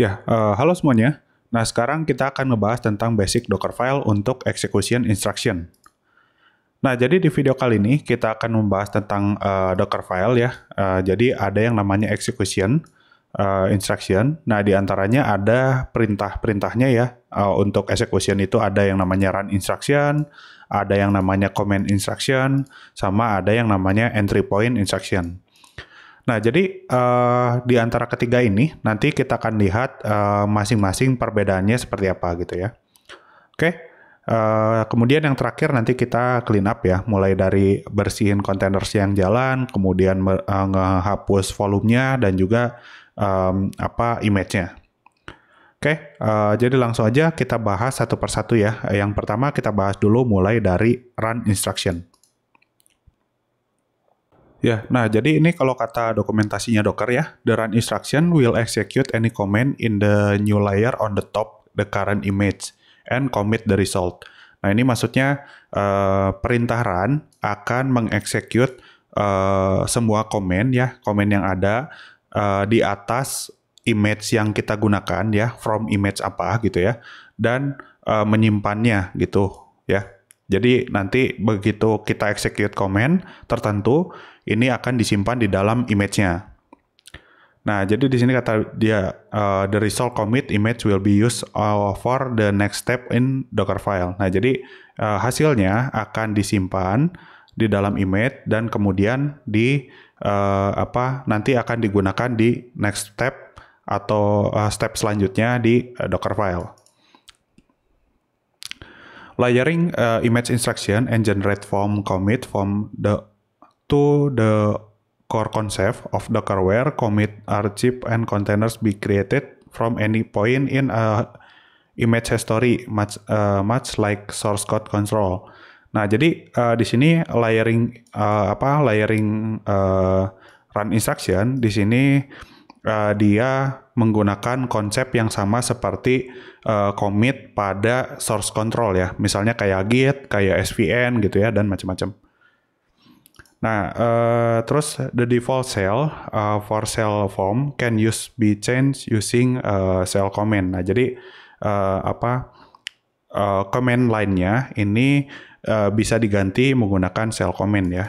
Ya, uh, halo semuanya. Nah, sekarang kita akan ngebahas tentang basic Dockerfile untuk execution instruction. Nah, jadi di video kali ini kita akan membahas tentang uh, eh, Dockerfile ya. Uh, jadi ada yang namanya execution uh, instruction. Nah, di antaranya ada perintah-perintahnya ya. Uh, untuk execution itu ada yang namanya run instruction, ada yang namanya command instruction, sama ada yang namanya entry point instruction. Nah, jadi uh, di antara ketiga ini nanti kita akan lihat masing eh, masing-masing perbedaannya seperti apa gitu ya. Oke. Okay. Uh, eh, kemudian yang terakhir nanti kita clean up ya, mulai dari bersihin kontainer yang jalan, kemudian uh, ngehapus volumenya dan juga um, apa image-nya. Oke, okay, uh, jadi langsung aja kita bahas satu persatu ya. Yang pertama kita bahas dulu mulai dari run instruction. Ya, nah jadi ini kalau kata dokumentasinya Docker ya, the run instruction will execute any command in the new layer on the top the current image and commit the result. Nah ini maksudnya uh, perintah run akan mengeksekut uh, eh, semua command ya, command yang ada uh, di atas image yang kita gunakan ya, from image apa gitu ya, dan uh, menyimpannya gitu ya. Jadi nanti begitu kita execute command tertentu, ini akan disimpan di dalam image-nya. Nah, jadi di sini kata dia uh, the result commit image will be used uh, for the next step in Docker file. Nah, jadi uh, hasilnya akan disimpan di dalam image dan kemudian di uh, apa nanti akan digunakan di next step atau uh, step selanjutnya di uh, file. Layering uh, image instruction and generate form commit from the to the core concept of Dockerware, commit archive and containers be created from any point in a image history, much, uh, much like source code control. Nah, jadi uh, di sini layering uh, apa layering uh, run instruction di sini uh, dia menggunakan konsep yang sama seperti uh, commit pada source control ya. Misalnya kayak git, kayak svn gitu ya dan macam-macam. Nah, uh, terus the default cell uh, eh, for cell form can use be changed using uh, eh, cell command. Nah, jadi uh, apa uh, command line-nya ini uh, bisa diganti menggunakan cell command ya.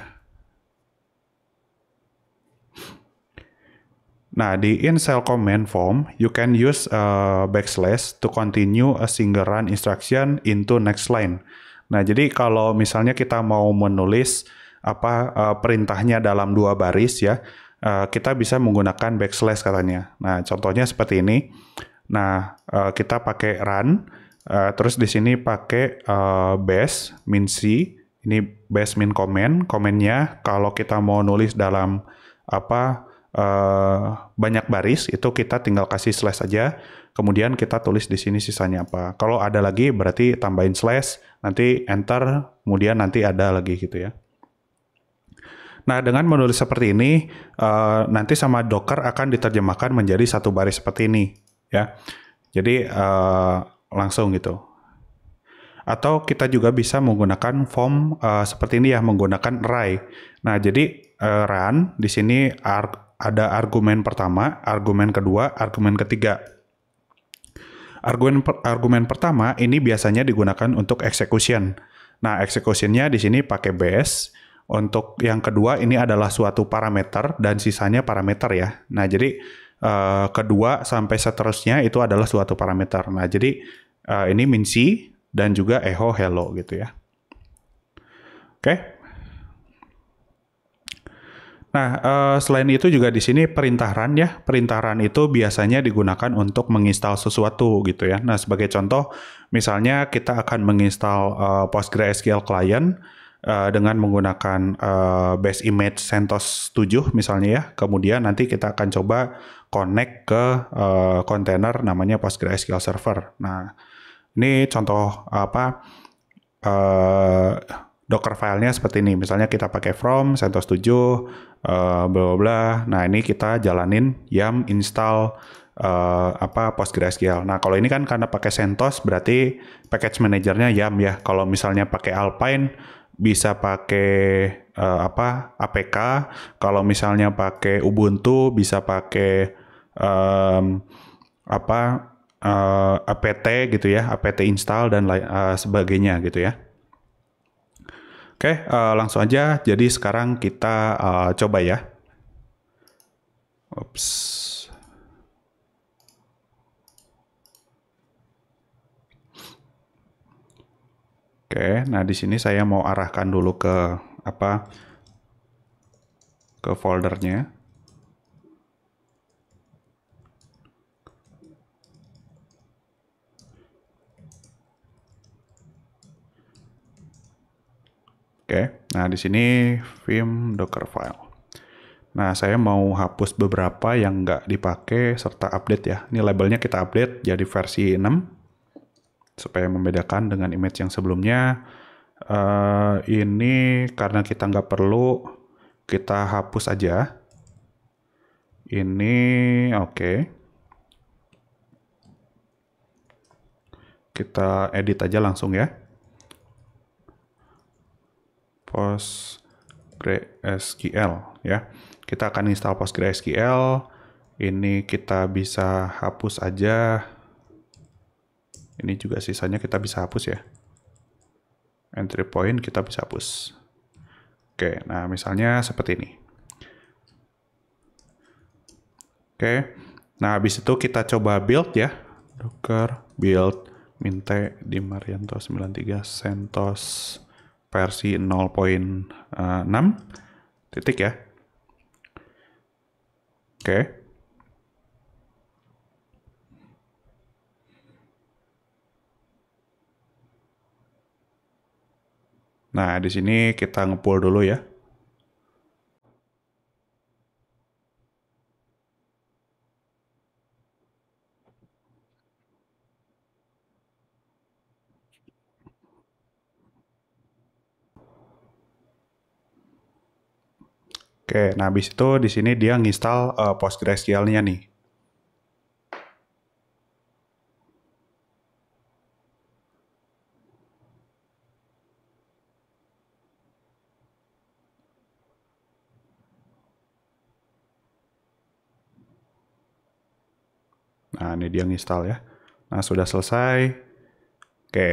Nah, di in cell command form, you can use uh, backslash to continue a single run instruction into next line. Nah, jadi kalau misalnya kita mau menulis apa uh, perintahnya dalam dua baris ya, uh, kita bisa menggunakan backslash katanya. Nah, contohnya seperti ini. Nah, uh, kita pakai run, uh, terus di sini pakai uh, base min c, ini base min comment. Komennya kalau kita mau nulis dalam apa uh, banyak baris itu kita tinggal kasih slash aja. Kemudian kita tulis di sini sisanya apa. Kalau ada lagi berarti tambahin slash, nanti enter, kemudian nanti ada lagi gitu ya. Nah, dengan menulis seperti ini, uh, nanti sama Docker akan diterjemahkan menjadi satu baris seperti ini, ya. Jadi uh, langsung gitu. Atau kita juga bisa menggunakan form uh, seperti ini ya, menggunakan array. Nah, jadi uh, run di sini ar ada argumen pertama, argumen kedua, argumen ketiga. Argumen per argumen pertama ini biasanya digunakan untuk execution. Nah, execution-nya di sini pakai base untuk yang kedua ini adalah suatu parameter dan sisanya parameter ya. Nah jadi uh, kedua sampai seterusnya itu adalah suatu parameter. Nah jadi uh, ini min c dan juga echo hello gitu ya. Oke. Okay. Nah eh, selain itu juga di sini perintah run ya. Perintah run itu biasanya digunakan untuk menginstal sesuatu gitu ya. Nah sebagai contoh misalnya kita akan menginstal PostgreSQL client Eh, dengan menggunakan uh, base image CentOS 7 misalnya ya. Kemudian nanti kita akan coba connect ke kontainer eh, uh, namanya PostgreSQL Server. Nah, ini contoh apa uh, Docker filenya seperti ini. Misalnya kita pakai from CentOS 7 uh, bla bla. Nah, ini kita jalanin yum install uh, apa PostgreSQL. Nah, kalau ini kan karena pakai CentOS berarti package manajernya YAM ya. Kalau misalnya pakai Alpine bisa pakai uh, apa APK kalau misalnya pakai Ubuntu bisa pakai um, apa uh, eh, apt gitu ya apt install dan lain, uh, sebagainya gitu ya oke uh, langsung aja jadi sekarang kita uh, coba ya Oops. Oke, nah di sini saya mau arahkan dulu ke apa ke foldernya. Oke, nah di sini vim docker file. Nah, saya mau hapus beberapa yang nggak dipakai serta update ya. Ini labelnya kita update jadi versi 6 supaya membedakan dengan image yang sebelumnya. Uh, ini karena kita nggak perlu, kita hapus aja. Ini oke. Okay. Kita edit aja langsung ya. PostgreSQL ya. Kita akan install PostgreSQL. Ini kita bisa hapus aja ini juga sisanya kita bisa hapus ya. Entry point kita bisa hapus. Oke, nah misalnya seperti ini. Oke, nah habis itu kita coba build ya. Docker build minte di Marianto 93 CentOS versi 0.6 titik ya. Oke. Okay. Nah, di sini kita ngepul dulu ya. Oke, nah habis itu di sini dia nginstal uh, eh, PostgreSQL-nya nih. ini dia install ya. Nah, sudah selesai. Oke.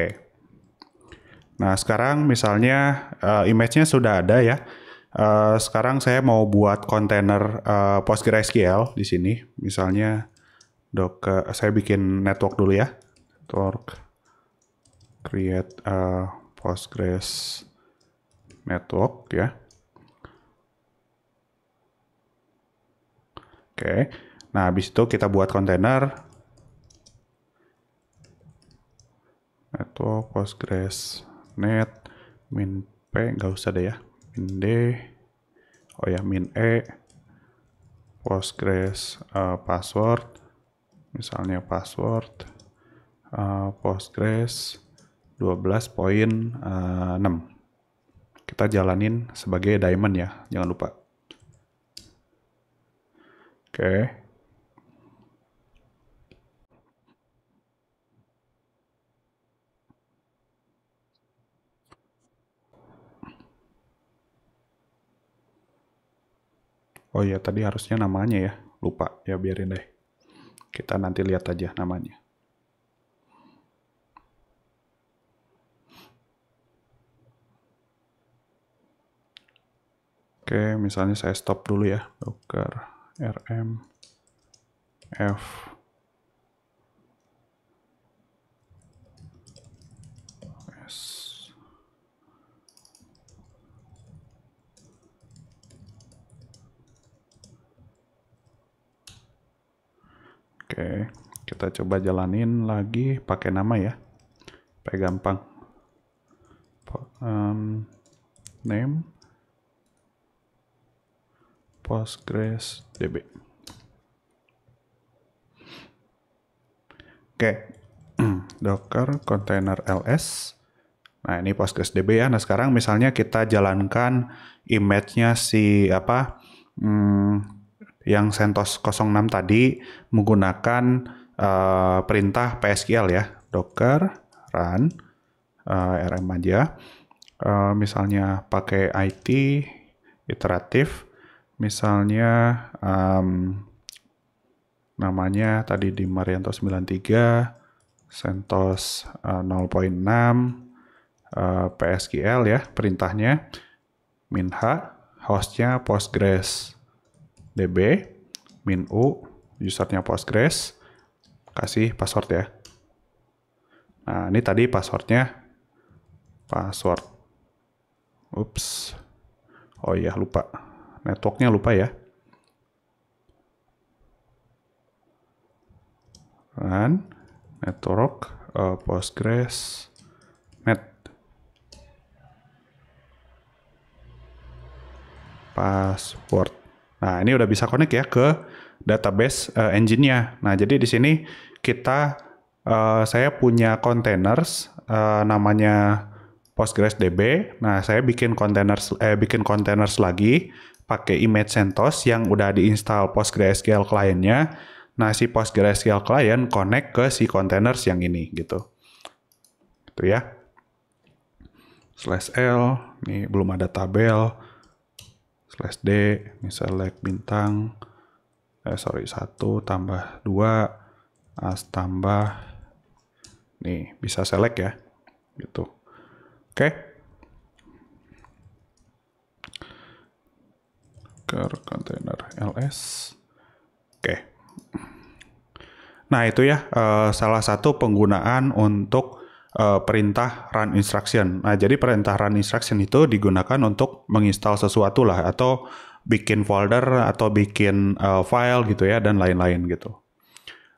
Nah, sekarang misalnya uh, image-nya sudah ada ya. Uh, sekarang saya mau buat kontainer uh, PostgreSQL di sini. Misalnya uh, saya bikin network dulu ya. Network create uh, Postgres network ya. Oke. Nah, habis itu kita buat kontainer network postgres net min p nggak usah deh ya min d oh ya min e postgres uh, password misalnya password uh, postgres 12.6 poin 6. Eh, kita jalanin sebagai diamond ya jangan lupa oke okay. Oh iya, tadi harusnya namanya ya. Lupa, ya biarin deh. Kita nanti lihat aja namanya. Oke, misalnya saya stop dulu ya. Docker rm f Oke, kita coba jalanin lagi pakai nama ya. Supaya gampang. Um, name Postgres DB. Oke. Docker container ls. Nah, ini Postgres DB ya. Nah, sekarang misalnya kita jalankan image-nya si apa? Hmm, yang CentOS 06 tadi menggunakan uh, perintah PSQL ya, docker run uh, rm aja. Uh, misalnya pakai IT iteratif, misalnya um, namanya tadi di Marianto 93, CentOS uh, 0.6, uh, PSQL ya perintahnya, minha, hostnya Postgres db min u usernya Postgres kasih password ya nah ini tadi passwordnya password ups oh iya lupa networknya lupa ya run network uh, Postgres net password Nah, ini udah bisa connect ya ke database uh, engine-nya. Nah, jadi di sini kita uh, saya punya containers uh, namanya db Nah, saya bikin containers eh bikin containers lagi pakai image CentOS yang udah diinstal PostgreSQL kliennya. Nah, si PostgreSQL client connect ke si containers yang ini gitu. Itu ya. Slash L, nih belum ada tabel slash D misalnya bintang eh sorry 1 tambah 2 as tambah nih bisa select ya gitu oke okay. container ls. Oke. Okay. Nah, itu ya eh, salah satu penggunaan untuk uh, perintah run instruction. Nah, jadi perintah run instruction itu digunakan untuk menginstal sesuatu lah atau bikin folder atau bikin uh, file gitu ya dan lain-lain gitu.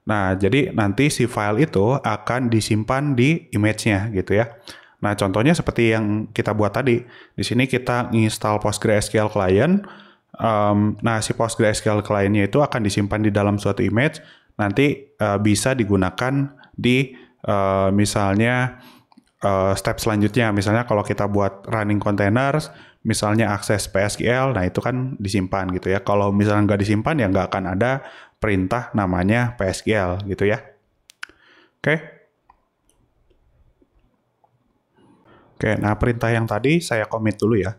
Nah, jadi nanti si file itu akan disimpan di image-nya gitu ya. Nah, contohnya seperti yang kita buat tadi. Di sini kita install PostgreSQL client. Um, nah, si PostgreSQL client-nya itu akan disimpan di dalam suatu image, nanti uh, bisa digunakan di Eh, misalnya eh, step selanjutnya misalnya kalau kita buat running containers misalnya akses PSQL nah itu kan disimpan gitu ya kalau misalnya nggak disimpan ya nggak akan ada perintah namanya PSQL gitu ya oke okay. oke nah perintah yang tadi saya commit dulu ya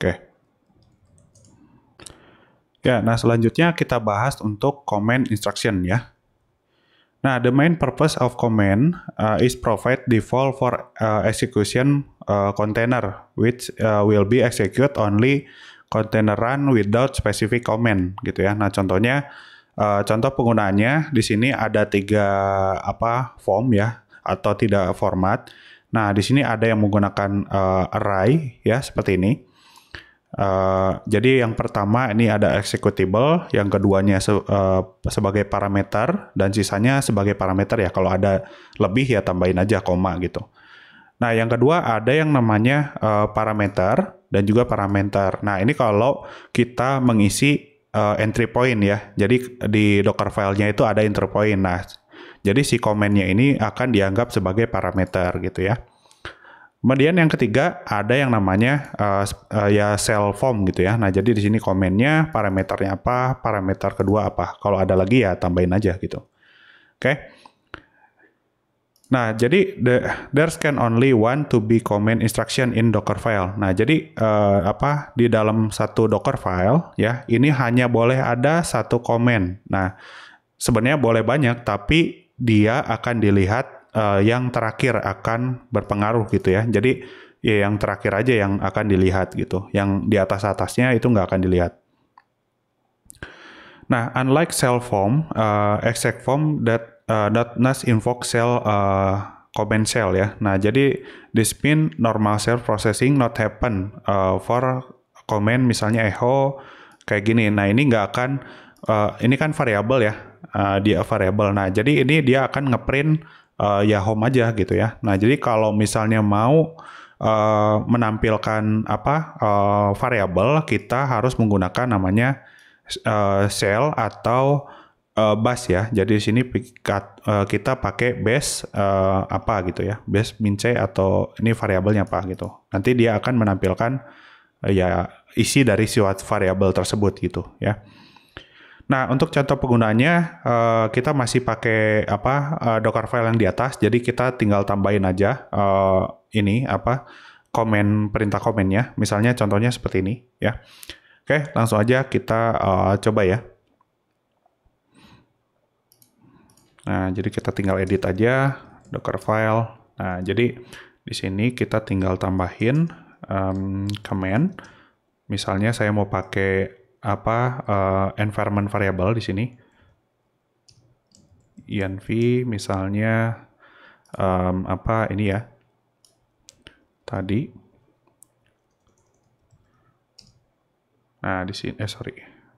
Oke. Ya, nah selanjutnya kita bahas untuk command instruction ya. Nah, the main purpose of command uh, is provide default for uh, execution uh, container which uh, will be execute only container run without specific command gitu ya. Nah, contohnya uh, contoh penggunaannya di sini ada tiga apa form ya atau tidak format. Nah, di sini ada yang menggunakan uh, array ya seperti ini. Uh, jadi yang pertama ini ada executable, yang keduanya se uh, sebagai parameter dan sisanya sebagai parameter ya. Kalau ada lebih ya tambahin aja koma gitu. Nah yang kedua ada yang namanya uh, parameter dan juga parameter. Nah ini kalau kita mengisi uh, entry point ya. Jadi di Docker filenya itu ada entry point. Nah jadi si komennya ini akan dianggap sebagai parameter gitu ya. Kemudian yang ketiga ada yang namanya uh, uh, ya cell form gitu ya. Nah jadi di sini komennya parameternya apa, parameter kedua apa. Kalau ada lagi ya tambahin aja gitu. Oke. Okay. Nah jadi the, there's can only one to be comment instruction in Docker file. Nah jadi uh, apa di dalam satu Docker file ya ini hanya boleh ada satu command. Nah sebenarnya boleh banyak tapi dia akan dilihat uh, yang terakhir akan berpengaruh gitu ya. Jadi ya yang terakhir aja yang akan dilihat gitu. Yang di atas atasnya itu nggak akan dilihat. Nah, unlike cell form, uh, exec form that uh, that NAS invoke cell uh, comment cell ya. Nah, jadi this mean normal cell processing not happen uh, for comment misalnya echo kayak gini. Nah, ini nggak akan uh, ini kan variable ya, uh, dia variable. Nah, jadi ini dia akan ngeprint uh, ya home aja gitu ya. Nah jadi kalau misalnya mau uh, menampilkan apa uh, variabel kita harus menggunakan namanya uh, cell atau uh, bus ya. Jadi di sini kita pakai base uh, apa gitu ya, base min c atau ini variabelnya apa gitu. Nanti dia akan menampilkan uh, ya isi dari si variabel tersebut gitu ya. Nah, untuk contoh penggunaannya eh, kita masih pakai apa eh, Docker file yang di atas. Jadi kita tinggal tambahin aja eh, ini apa komen perintah komennya. Misalnya contohnya seperti ini ya. Oke, langsung aja kita coba ya. Nah, jadi kita tinggal edit aja Docker file. Nah, jadi di sini kita tinggal tambahin um, command. Misalnya saya mau pakai apa uh, environment variable di sini. env misalnya um, apa ini ya tadi. Nah di sini eh sorry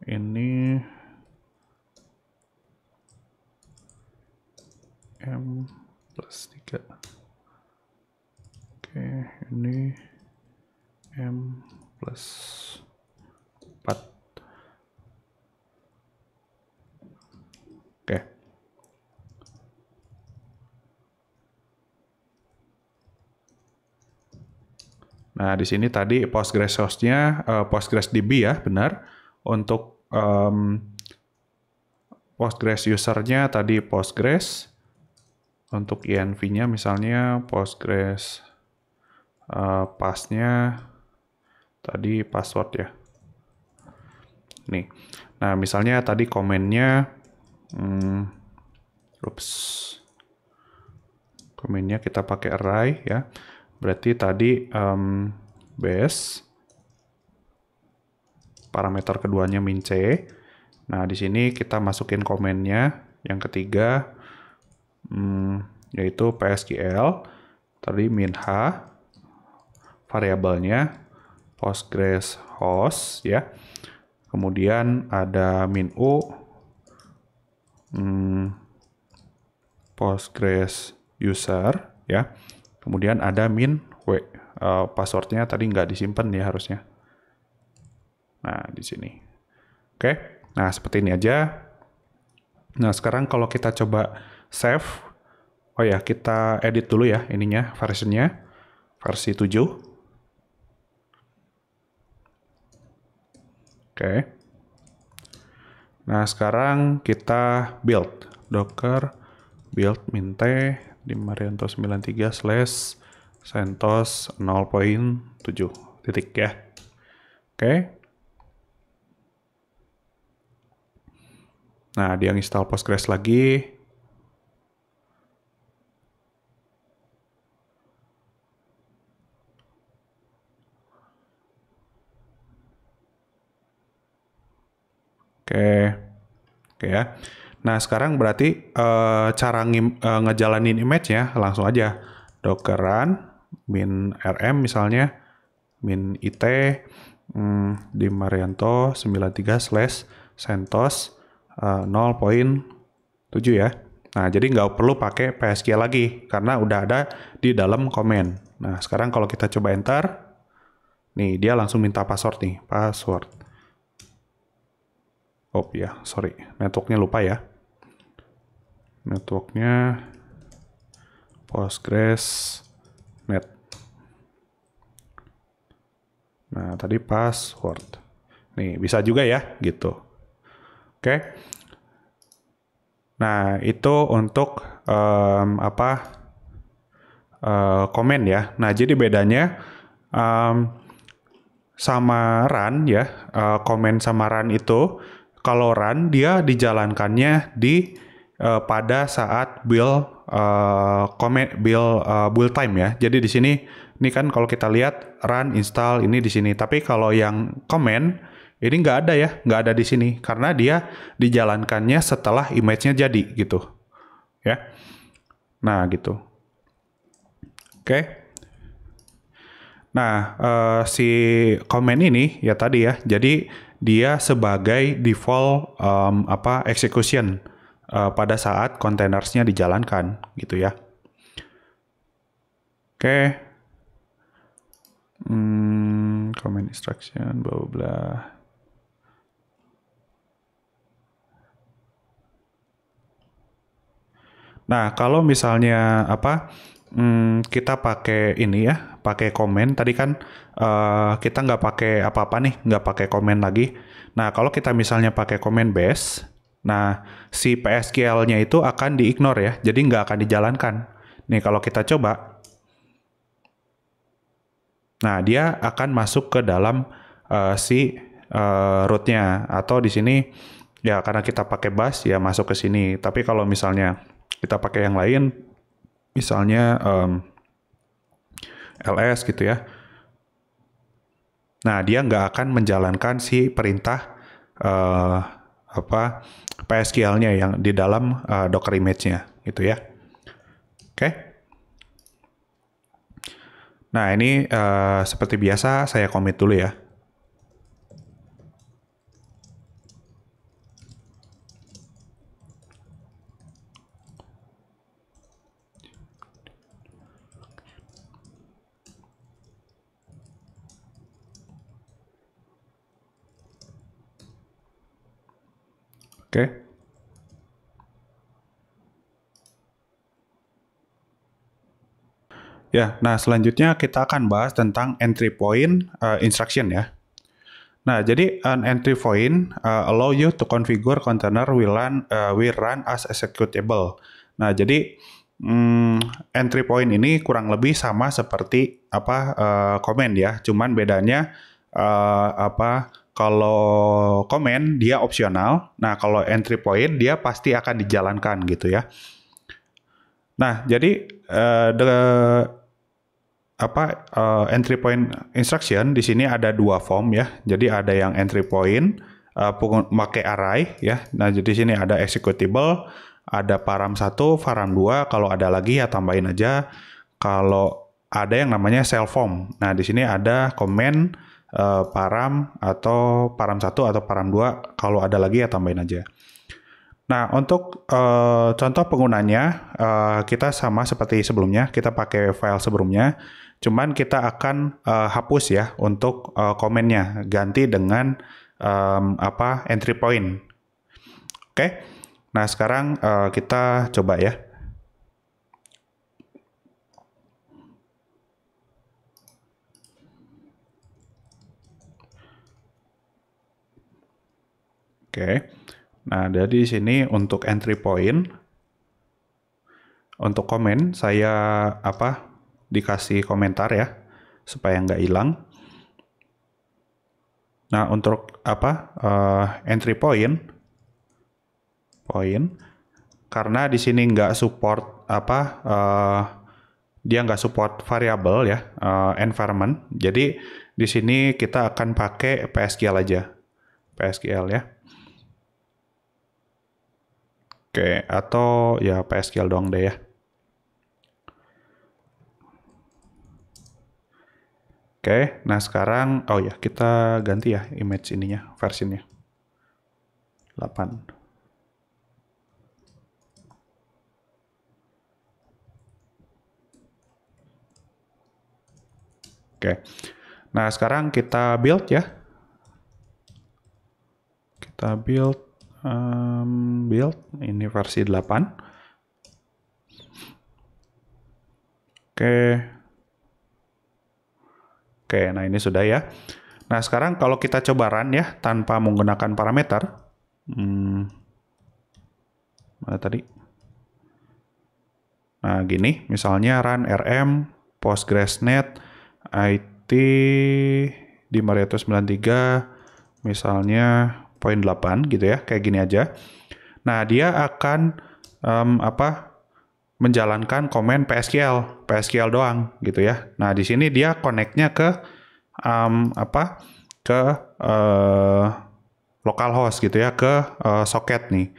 ini m plus 3 oke ini m plus 4 Oke. Nah, di sini tadi Postgres source-nya uh, DB ya, benar. Untuk um, Postgres usernya tadi Postgres. Untuk INV-nya misalnya Postgres uh, pasnya tadi password ya. Nih. Nah, misalnya tadi komennya hmm, oops komennya kita pakai array ya berarti tadi um, base parameter keduanya min c nah di sini kita masukin komennya yang ketiga hmm, yaitu psql tadi min h variabelnya postgres host ya kemudian ada min u hmm, Postgres user ya. Kemudian ada min w. Uh, passwordnya tadi nggak disimpan ya harusnya. Nah di sini. Oke. Nah seperti ini aja. Nah sekarang kalau kita coba save. Oh ya kita edit dulu ya ininya versinya versi 7. Oke. Okay. Nah, sekarang kita build docker build minte di marianto 93 slash CentOS 0.7 titik ya. Oke. Okay. Nah, dia install Postgres lagi. Oke. Oke ya. Nah, sekarang berarti uh, cara nge uh, ngejalanin image ya langsung aja. docker run min RM misalnya min IT mm, di Marianto 93 slash eh, nol uh, 0.7 ya. Nah, jadi nggak perlu pakai PSK lagi karena udah ada di dalam komen. Nah, sekarang kalau kita coba enter, nih dia langsung minta password nih, password. Oh ya, sorry, networknya lupa ya. Networknya Postgres net. Nah, tadi password. Nih, bisa juga ya, gitu. Oke. Okay. Nah, itu untuk um, apa? Uh, komen ya. Nah, jadi bedanya um, sama run ya, uh, komen sama run itu kalau run dia dijalankannya di uh, pada saat build uh, eh, build uh, eh, build time ya. Jadi di sini ini kan kalau kita lihat run install ini di sini. Tapi kalau yang command ini nggak ada ya, nggak ada di sini karena dia dijalankannya setelah image-nya jadi gitu, ya. Nah gitu. Oke. Okay. Nah uh, si komen ini ya tadi ya, jadi dia sebagai default um, apa execution uh, pada saat containersnya dijalankan gitu ya. Oke. Okay. Hmm, comment instruction bla bla. Nah, kalau misalnya apa hmm, kita pakai ini ya, pakai komen. Tadi kan uh, kita nggak pakai apa-apa nih, nggak pakai komen lagi. Nah, kalau kita misalnya pakai komen base, nah si PSQL-nya itu akan diignore ya, jadi nggak akan dijalankan. Nih kalau kita coba, nah dia akan masuk ke dalam uh, si uh, root-nya, atau di sini ya karena kita pakai bus ya masuk ke sini. Tapi kalau misalnya kita pakai yang lain misalnya um, LS gitu ya. Nah, dia nggak akan menjalankan si perintah uh, apa PSQL-nya yang di dalam uh, Docker image-nya gitu ya. Oke. Okay. Nah, ini uh, seperti biasa saya commit dulu ya. Oke. Okay. Ya, nah selanjutnya kita akan bahas tentang entry point uh, instruction ya. Nah, jadi an entry point uh, allow you to configure container will run, uh, eh, will run as executable. Nah, jadi hmm, entry point ini kurang lebih sama seperti apa uh, command ya, cuman bedanya uh, apa kalau komen dia opsional. Nah, kalau entry point dia pasti akan dijalankan gitu ya. Nah, jadi uh, eh, the apa uh, entry point instruction di sini ada dua form ya. Jadi ada yang entry point uh, eh, pakai array ya. Nah, jadi di sini ada executable, ada param 1, param 2, kalau ada lagi ya tambahin aja. Kalau ada yang namanya cell form. Nah, di sini ada comment Eh, param atau param satu atau param dua, kalau ada lagi ya tambahin aja. Nah, untuk uh, contoh penggunanya uh, kita sama seperti sebelumnya, kita pakai file sebelumnya, cuman kita akan uh, hapus ya untuk uh, komennya, ganti dengan um, apa entry point. Oke. Okay? Nah, sekarang uh, kita coba ya. Oke. Nah, di sini untuk entry point untuk komen saya apa dikasih komentar ya supaya nggak hilang. Nah, untuk apa uh, entry point point karena di sini nggak support apa uh, dia nggak support variable ya uh, environment. Jadi di sini kita akan pakai PSQL aja. PSQL ya. Oke, atau ya PSQL doang deh ya. Oke, nah sekarang, oh ya kita ganti ya image ininya, versinya. 8. Oke, nah sekarang kita build ya. Kita build um, build ini versi 8 oke oke nah ini sudah ya nah sekarang kalau kita coba run ya tanpa menggunakan parameter hmm, mana tadi nah gini misalnya run rm net it di 593 misalnya poin 8 gitu ya, kayak gini aja. Nah, dia akan um, apa? menjalankan komen PSQL, PSQL doang gitu ya. Nah, di sini dia connectnya ke um, apa? ke uh, eh, localhost gitu ya, ke uh, eh, socket nih.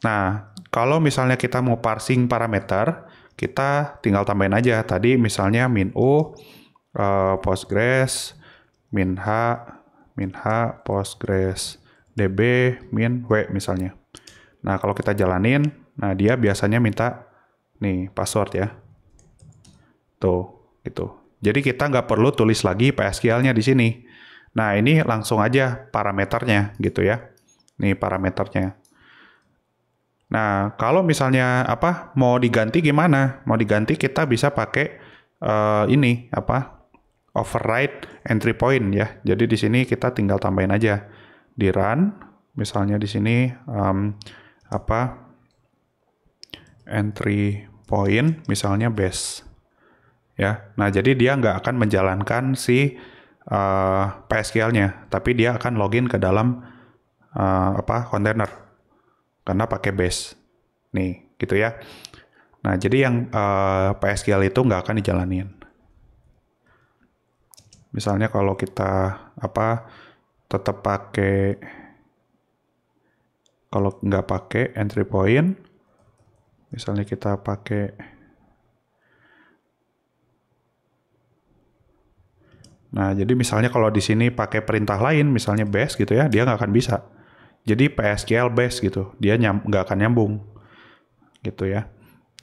Nah, kalau misalnya kita mau parsing parameter, kita tinggal tambahin aja. Tadi misalnya min u uh, Postgres min h min h Postgres db min w misalnya. Nah, kalau kita jalanin, nah dia biasanya minta nih password ya. Tuh, gitu. Jadi kita nggak perlu tulis lagi PSQL-nya di sini. Nah, ini langsung aja parameternya gitu ya. Nih parameternya. Nah, kalau misalnya apa mau diganti gimana? Mau diganti kita bisa pakai uh, ini apa? override entry point ya. Jadi di sini kita tinggal tambahin aja di run misalnya di sini um, apa entry point misalnya base ya nah jadi dia nggak akan menjalankan si uh, eh, PSQL-nya tapi dia akan login ke dalam uh, apa container karena pakai base nih gitu ya nah jadi yang uh, eh, PSQL itu nggak akan dijalanin misalnya kalau kita apa tetap pakai kalau nggak pakai entry point misalnya kita pakai Nah, jadi misalnya kalau di sini pakai perintah lain, misalnya base gitu ya, dia nggak akan bisa. Jadi PSQL base gitu, dia nyam, nggak akan nyambung gitu ya.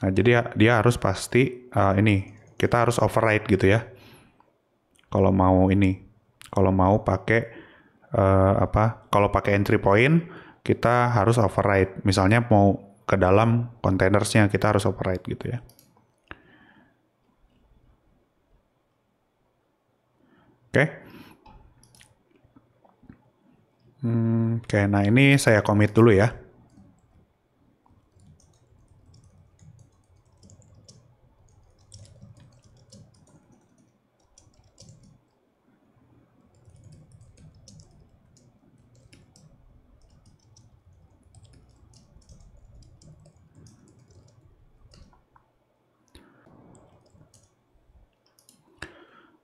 Nah, jadi ya, dia harus pasti uh, ini kita harus override gitu ya. Kalau mau ini, kalau mau pakai uh, apa kalau pakai entry point kita harus override. Misalnya mau ke dalam containersnya kita harus override gitu ya. Oke. Okay. Hmm, Oke, okay, nah ini saya commit dulu ya.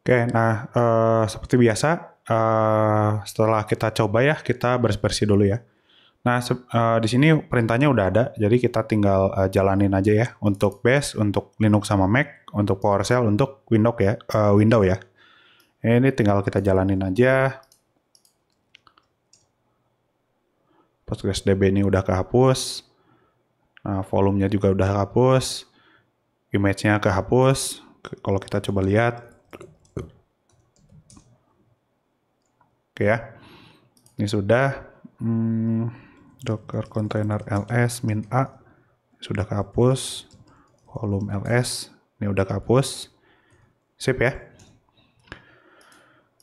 Oke, nah uh, seperti biasa uh, setelah kita coba ya kita bersih-bersih dulu ya. Nah uh, di sini perintahnya udah ada, jadi kita tinggal uh, jalanin aja ya untuk base, untuk Linux sama Mac, untuk PowerShell, untuk Windows ya, uh, Windows ya. Ini tinggal kita jalanin aja. Postgres DB ini udah kehapus. Nah, volumenya juga udah kehapus. Image-nya kehapus. Kalau kita coba lihat, Oke ya. Ini sudah hmm, docker container ls min a sudah kehapus. Volume ls ini udah kehapus. Sip ya.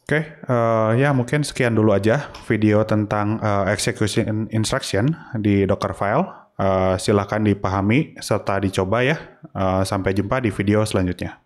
Oke, uh, ya mungkin sekian dulu aja video tentang uh, execution instruction di Dockerfile. Uh, eh, silahkan dipahami serta dicoba ya. Uh, sampai jumpa di video selanjutnya.